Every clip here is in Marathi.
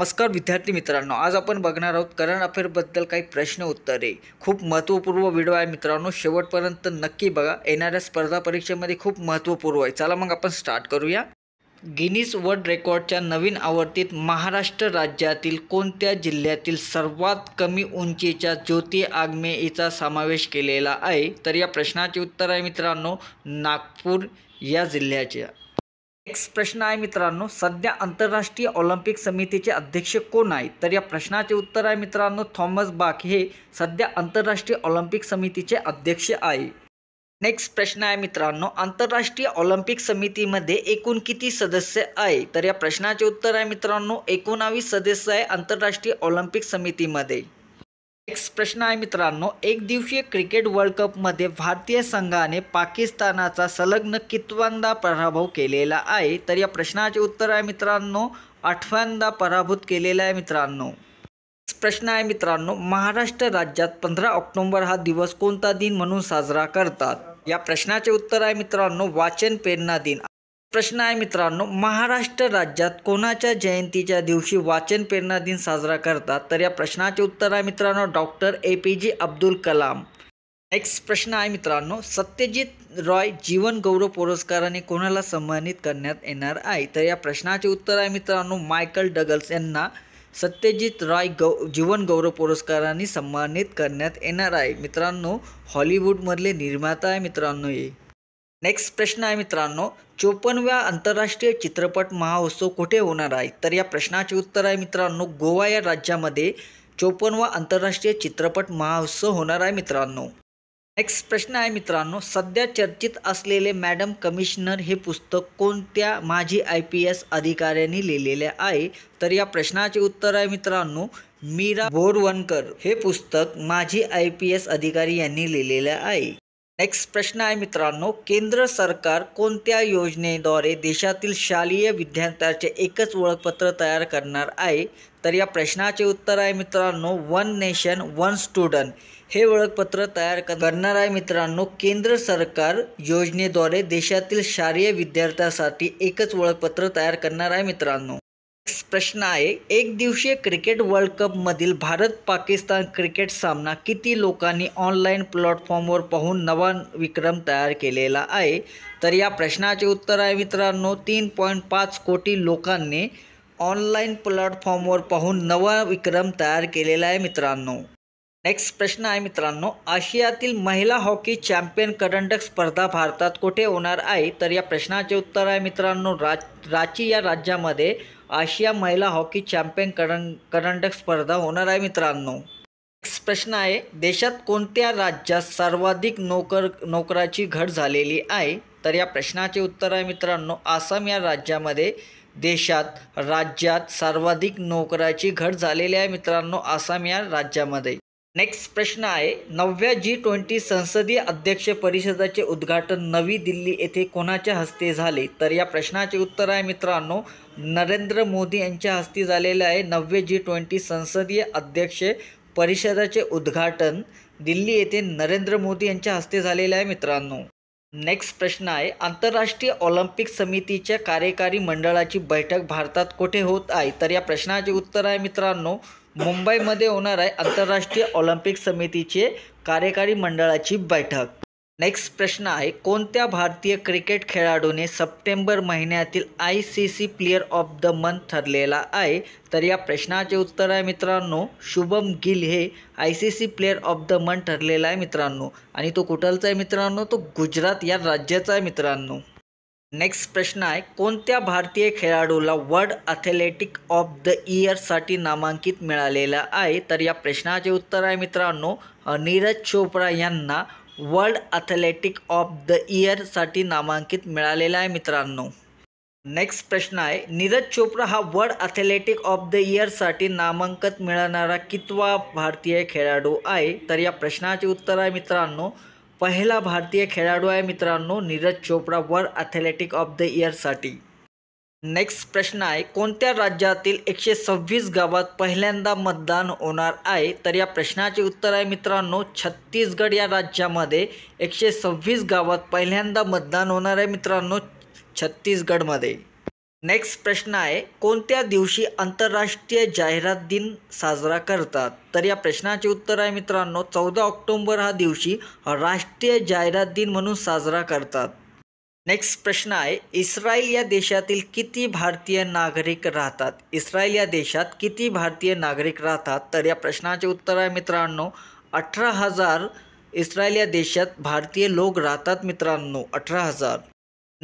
नमस्कार विद्यार्थी मित्रांनो आज आपण बघणार आहोत करंट अफेअरबद्दल काही प्रश्न उत्तरे खूप महत्त्वपूर्व व्हिडिओ आहे मित्रांनो शेवटपर्यंत नक्की बघा येणाऱ्या स्पर्धा परीक्षेमध्ये खूप महत्त्वपूर्ण आहे चला मग आपण स्टार्ट करूया गिनीज वर्ल्ड रेकॉर्डच्या नवीन आवर्तीत महाराष्ट्र राज्यातील कोणत्या जिल्ह्यातील सर्वात कमी उंचीच्या ज्योती आग्मेयीचा समावेश केलेला आहे तर या प्रश्नाचे उत्तर आहे मित्रांनो नागपूर या जिल्ह्याच्या नेक्स्ट प्रश्न आहे मित्रांनो सध्या आंतरराष्ट्रीय ऑलिम्पिक समितीचे अध्यक्ष कोण आहे तर या प्रश्नाचे उत्तर आहे मित्रांनो थॉमस बाक हे सध्या आंतरराष्ट्रीय ऑलिम्पिक समितीचे अध्यक्ष आहे नेक्स्ट प्रश्न आहे मित्रांनो आंतरराष्ट्रीय ऑलिम्पिक समितीमध्ये एकूण किती सदस्य आहे तर या प्रश्नाचे उत्तर आहे मित्रांनो एकोणावीस सदस्य आहे आंतरराष्ट्रीय ऑलिम्पिक समितीमध्ये नेक्स्ट प्रश्न आहे मित्रांनो एक दिवसीय क्रिकेट वर्ल्ड कपमध्ये भारतीय संघाने पाकिस्तानाचा संलग्न कितव्यांदा पराभव केलेला आहे तर या प्रश्नाचे उत्तर आहे मित्रांनो आठव्यांदा पराभूत केलेला आहे मित्रांनो प्रश्न आहे मित्रांनो महाराष्ट्र राज्यात पंधरा ऑक्टोंबर हा दिवस कोणता दिन म्हणून साजरा करतात या प्रश्नाचे उत्तर आहे मित्रांनो वाचन प्रेरणा दिन प्रश्न आहे मित्रांनो महाराष्ट्र राज्यात कोणाच्या जयंतीच्या दिवशी वाचन प्रेरणा दिन साजरा करतात तर या प्रश्नाचे उत्तर आहे मित्रांनो डॉक्टर ए पी जे अब्दुल कलाम नेक्स्ट प्रश्न आहे मित्रांनो सत्यजित रॉय जीवन गौरव पुरस्काराने कोणाला सन्मानित करण्यात येणार आहे तर या प्रश्नाचे उत्तर आहे मित्रांनो मायकल डगल्स यांना सत्यजित रॉय गौ जीवन गौरव पुरस्काराने सन्मानित करण्यात येणार आहे मित्रांनो हॉलिवूडमधले निर्माता आहे मित्रांनो हे नेक्स्ट प्रश्न आहे मित्रांनो चोपन्नव्या आंतरराष्ट्रीय चित्रपट महोत्सव कुठे होणार आहे तर या प्रश्नाचे उत्तर आहे मित्रांनो गोवा या राज्यामध्ये चोपन्नवा आंतरराष्ट्रीय चित्रपट महोत्सव होणार आहे मित्रांनो नेक्स्ट प्रश्न आहे मित्रांनो सध्या चर्चित असलेले मॅडम कमिशनर हे पुस्तक कोणत्या माजी आय पी एस अधिकाऱ्यांनी लिहिलेले आहे तर या प्रश्नाचे उत्तर आहे मित्रांनो मीरा बोरवणकर हे पुस्तक माजी आय पी एस अधिकारी यांनी लिहिलेले आहे नेक्स्ट प्रश्न आहे मित्रांनो केंद्र सरकार कोणत्या योजनेद्वारे देशातील शालेय विद्यार्थ्यांचे एकच ओळखपत्र तयार करणार आहे तर या प्रश्नाचे उत्तर आहे मित्रांनो वन नेशन वन स्टुडंट हे ओळखपत्र तयार करणार आहे मित्रांनो केंद्र सरकार योजनेद्वारे देशातील शालेय विद्यार्थ्यांसाठी एकच ओळखपत्र तयार करणार आहे मित्रांनो प्रश्न आहे एक दिवसीय क्रिकेट वर्ल्ड मधील भारत पाकिस्तान क्रिकेट सामना किती लोकांनी ऑनलाईन प्लॅटफॉर्मवर पाहून नवा विक्रम तयार केलेला आहे तर या प्रश्नाचे उत्तर आहे मित्रांनो तीन पॉईंट पाच कोटी लोकांनी ऑनलाईन प्लॅटफॉर्मवर पाहून नवा विक्रम तयार केलेला आहे मित्रांनो नेक्स्ट प्रश्न आहे मित्रांनो आशियातील महिला हॉकी चॅम्पियन करंडक स्पर्धा भारतात कुठे होणार आहे तर या प्रश्नाचे उत्तर आहे मित्रांनो रा रांची या राज्यामध्ये आशिया महिला हॉकी चॅम्पियन करं करंडक स्पर्धा होणार आहे मित्रांनो नेक्स्ट प्रश्न आहे देशात कोणत्या राज्यात सर्वाधिक नोकर नोकराची घट झालेली आहे तर या प्रश्नाचे उत्तर आहे मित्रांनो आसाम या राज्यामध्ये देशात राज्यात सर्वाधिक नोकराची घट झालेली आहे मित्रांनो आसाम या राज्यामध्ये नेक्स्ट प्रश्न आहे नवव्या जी ट्वेंटी संसदीय अध्यक्ष परिषदाचे उद्घाटन नवी दिल्ली येथे कोणाच्या हस्ते झाले तर या प्रश्नाचे उत्तर आहे मित्रांनो नरेंद्र मोदी यांच्या हस्ते झालेले आहे नववे जी ट्वेंटी संसदीय अध्यक्ष परिषदेचे उद्घाटन दिल्ली येथे नरेंद्र मोदी यांच्या हस्ते झालेले आहे मित्रांनो नेक्स्ट प्रश्न आहे आंतरराष्ट्रीय ऑलिम्पिक समितीच्या कार्यकारी मंडळाची बैठक भारतात कुठे होत आहे तर या प्रश्नाचे उत्तर आहे मित्रांनो मुंबईमध्ये होणार आहे आंतरराष्ट्रीय ऑलिम्पिक समितीचे कार्यकारी मंडळाची बैठक नेक्स्ट प्रश्न आहे कोणत्या भारतीय क्रिकेट खेळाडूने सप्टेंबर महिन्यातील I C C player of the month ठरलेला आहे तर या प्रश्नाचे उत्तर आहे मित्रांनो शुभम गिल हे I C C player of the month ठरलेला आहे मित्रांनो आणि तो कुठलचा आहे मित्रांनो तो गुजरात या राज्याचा आहे मित्रांनो नेक्स्ट प्रश्न आहे कोणत्या भारतीय खेळाडूला वर्ल्ड अथलेटिक ऑफ द इयरसाठी नामांकित मिळालेला आहे तर या प्रश्नाचे उत्तर आहे मित्रांनो नीरज चोप्रा यांना वर्ल्ड अथलेटिक ऑफ द इयरसाठी नामांकित मिळालेला आहे मित्रांनो नेक्स्ट प्रश्न आहे नीरज चोप्रा हा वर्ल्ड अथलेटिक ऑफ द इयरसाठी नामांकन मिळणारा कितवा भारतीय खेळाडू आहे तर या प्रश्नाचे उत्तर आहे मित्रांनो पहिला भारतीय खेळाडू आहे मित्रांनो नीरज चोप्रा वर ॲथलेटिक ऑफ द इयरसाठी नेक्स्ट प्रश्न आहे कोणत्या राज्यातील एकशे सव्वीस गावात पहिल्यांदा मतदान होणार आहे तर या प्रश्नाचे उत्तर आहे मित्रांनो छत्तीसगड या राज्यामध्ये एकशे सव्वीस गावात पहिल्यांदा मतदान होणार आहे मित्रांनो छत्तीसगडमध्ये नेक्स्ट प्रश्न आहे कोणत्या दिवशी आंतरराष्ट्रीय जाहिरात दिन साजरा करतात तर या प्रश्नाचे उत्तर आहे मित्रांनो चौदा ऑक्टोंबर हा दिवशी राष्ट्रीय जाहिरात दिन म्हणून साजरा करतात नेक्स्ट प्रश्न आहे इस्रायल या देशातील किती भारतीय नागरिक राहतात इस्रायल या देशात किती भारतीय नागरिक राहतात तर या प्रश्नाचे उत्तर आहे मित्रांनो अठरा हजार इस्रायल या देशात भारतीय लोक राहतात मित्रांनो अठरा हजार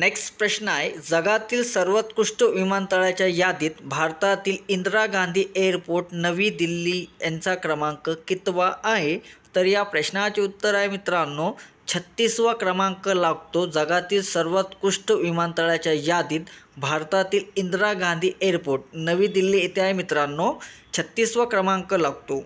नेक्स्ट प्रश्न आहे जगातील सर्वोत्कृष्ट विमानतळाच्या यादीत भारतातील इंदिरा गांधी एअरपोर्ट नवी दिल्ली यांचा क्रमांक कितवा आहे तर या प्रश्नाचे उत्तर आहे मित्रांनो छत्तीसवा क्रमांक लागतो जगातील सर्वोत्कृष्ट विमानतळाच्या यादीत भारतातील इंदिरा गांधी एअरपोर्ट नवी दिल्ली येथे आहे मित्रांनो छत्तीसवा क्रमांक लागतो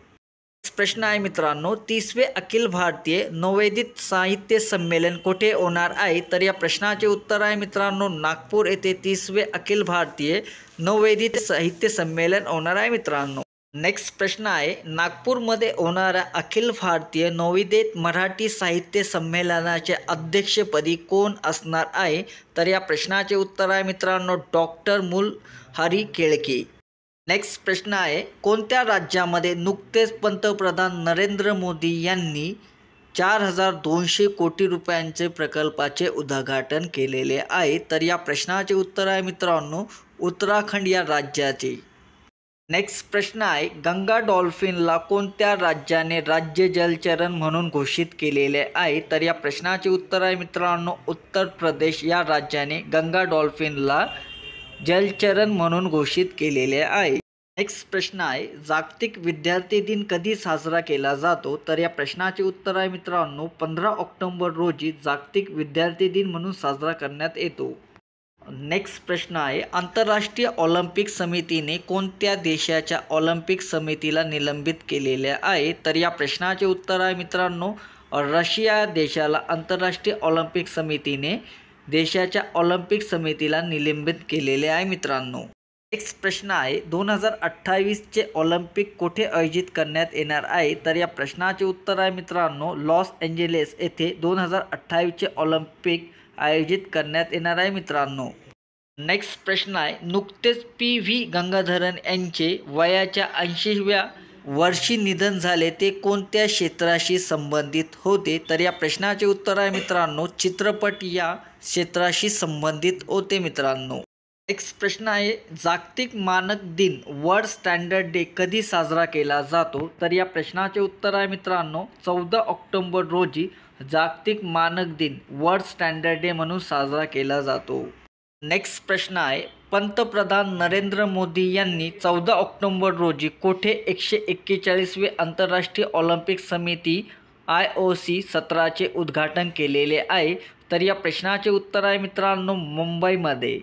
प्रश्न आहे मित्रांनो तीसवे अखिल भारतीय नववेदित साहित्य संमेलन कुठे होणार आहे तर या प्रश्नाचे उत्तर आहे मित्रांनो नागपूर येथे तीसवे अखिल भारतीय नववेदित साहित्य संमेलन होणार आहे मित्रांनो नेक्स्ट प्रश्न आहे नागपूरमध्ये होणाऱ्या अखिल भारतीय नवविदेत मराठी साहित्य संमेलनाचे अध्यक्षपदी कोण असणार आहे तर या प्रश्नाचे उत्तर आहे मित्रांनो डॉक्टर मूल हरी केळके नेक्स्ट प्रश्न आहे कोणत्या राज्यामध्ये नुकतेच पंतप्रधान नरेंद्र मोदी यांनी चार हजार दोनशे कोटी रुपयांचे प्रकल्पाचे उद्घाटन केलेले आहे तर या प्रश्नाचे उत्तर आहे मित्रांनो उत्तराखंड या राज्याचे नेक्स्ट प्रश्न आहे गंगा डॉल्फिनला कोणत्या राज्याने राज्य जलचरण म्हणून घोषित केलेले आहे तर या प्रश्नाचे उत्तर आहे मित्रांनो उत्तर प्रदेश या राज्याने गंगा डॉल्फिनला जलचरण म्हणून घोषित केलेले आहे नेक्स्ट प्रश्न आहे जागतिक विद्यार्थी दिन कधी साजरा केला जातो तर या प्रश्नाचे उत्तर आहे मित्रांनो पंधरा ऑक्टोंबर रोजी जागतिक विद्यार्थी दिन म्हणून साजरा करण्यात येतो नेक्स्ट प्रश्न आहे आंतरराष्ट्रीय ऑलिम्पिक समितीने कोणत्या देशाच्या ऑलिम्पिक समितीला निलंबित केलेले आहे तर या प्रश्नाचे उत्तर आहे मित्रांनो रशिया देशाला आंतरराष्ट्रीय ऑलिम्पिक समितीने देशाच्या ऑलिम्पिक समितीला निलंबित केलेले आहे मित्रांनो नेक्स्ट प्रश्न आहे दोन हजार अठ्ठावीसचे ऑलिम्पिक कुठे आयोजित करण्यात येणार आहे तर या प्रश्नाचे उत्तर आहे मित्रांनो लॉस एंजेलेस येथे दोन हजार अठ्ठावीसचे ऑलिम्पिक आयोजित करण्यात येणार आहे मित्रांनो नेक्स्ट प्रश्न आहे नुकतेच पी व्ही गंगाधरन यांचे वयाच्या ऐंशीव्या वर्षी निधन झाले ते कोणत्या क्षेत्राशी संबंधित होते तर या प्रश्नाचे उत्तर आहे मित्रांनो चित्रपट या क्षेत्राशी संबंधित होते मित्रांनो नेक्स्ट प्रश्न आहे जागतिक मानक दिन वर्ल्ड स्टँडर्ड डे कधी साजरा केला जातो तर या प्रश्नाचे उत्तर आहे मित्रांनो चौदा ऑक्टोंबर रोजी जागतिक मानक दिन वर्ल्ड स्टँडर्ड डे म्हणून साजरा केला जातो नेक्स्ट प्रश्न आहे पंतप्रधान नरेंद्र मोदी यांनी चौदा ऑक्टोंबर रोजी कोठे एकशे एक्केचाळीसवे आंतरराष्ट्रीय ऑलिम्पिक समिती आय ओ सी सत्राचे उद्घाटन केलेले आहे तर या प्रश्नाचे उत्तर आहे मित्रांनो मुंबईमध्ये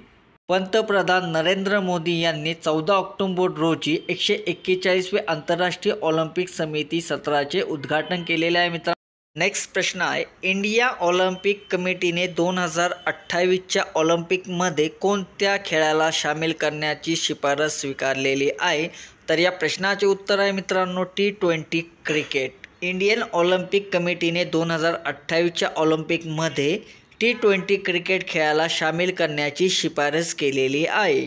पंतप्रधान नरेंद्र मोदी यांनी चौदा ऑक्टोंबर रोजी एकशे एक्केचाळीसवे आंतरराष्ट्रीय ऑलिम्पिक समिती सत्राचे उद्घाटन केलेले आहे मित्रांनो नेक्स्ट प्रश्न आहे इंडिया ऑलिम्पिक कमिटीने दोन हजार अठ्ठावीसच्या ऑलिम्पिकमध्ये कोणत्या खेळाला सामील करण्याची शिफारस स्वीकारलेली आहे तर या प्रश्नाचे उत्तर आहे मित्रांनो T twenty cricket Indian Olympic कमिटीने दोन हजार अठ्ठावीसच्या ऑलिम्पिकमध्ये टी ट्वेंटी क्रिकेट खेळाला सामील करण्याची शिफारस केलेली आहे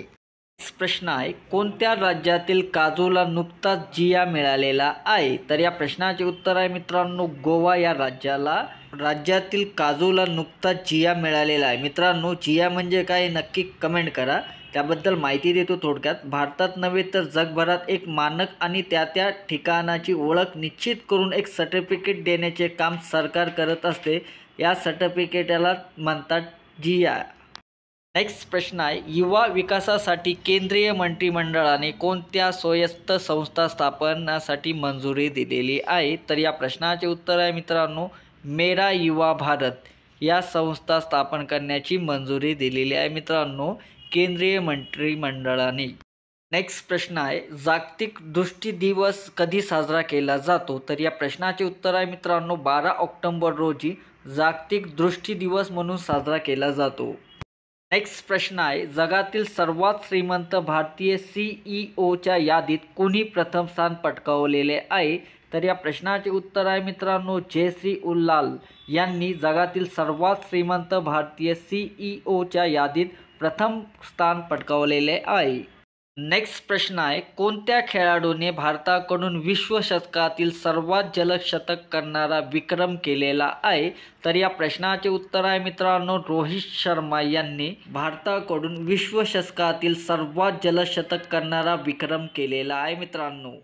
प्रश्न आहे कोणत्या राज्यातील काजूला नुकताच जिया मिळालेला आहे तर या प्रश्नाचे उत्तर आहे मित्रांनो गोवा या राज्याला राज्यातील काजूला नुकताच जिया मिळालेला आहे मित्रांनो जिया म्हणजे काय नक्की कमेंट करा त्याबद्दल माहिती देतो थोडक्यात भारतात नव्हे तर जगभरात एक मानक आणि त्या त्या ठिकाणाची ओळख निश्चित करून एक सर्टिफिकेट देण्याचे काम सरकार करत असते या सर्टिफिकेटला म्हणतात जिया नेक्स्ट प्रश्न आहे युवा विकासासाठी केंद्रीय मंत्रिमंडळाने कोणत्या स्वयस्त संस्था स्थापनासाठी मंजुरी दिलेली आहे तर या प्रश्नाचे उत्तर आहे मित्रांनो मेरा युवा भारत या संस्था स्थापन करण्याची मंजुरी दिलेली आहे मित्रांनो केंद्रीय मंत्रिमंडळाने नेक्स्ट प्रश्न आहे जागतिक दृष्टी दिवस कधी साजरा केला जातो तर या प्रश्नाचे उत्तर आहे मित्रांनो बारा ऑक्टोंबर रोजी जागतिक दृष्टी दिवस म्हणून साजरा केला जातो नेक्स्ट प्रश्न आहे जगातील सर्वात श्रीमंत भारतीय सीईओच्या e यादीत कुणी प्रथम स्थान पटकावलेले आहे तर या प्रश्नाचे उत्तर आहे मित्रांनो जयश्री उल्लाल यांनी जगातील सर्वात श्रीमंत भारतीय सीईओच्या e यादीत प्रथम स्थान पटकावलेले आहे नेक्स्ट प्रश्न आहे कोणत्या खेळाडूने भारताकडून विश्वशतकातील सर्वात जलद शतक करणारा विक्रम केलेला आहे तर या प्रश्नाचे उत्तर आहे मित्रांनो रोहित शर्मा यांनी भारताकडून विश्वशतकातील सर्वात जलद शतक करणारा विक्रम केलेला आहे मित्रांनो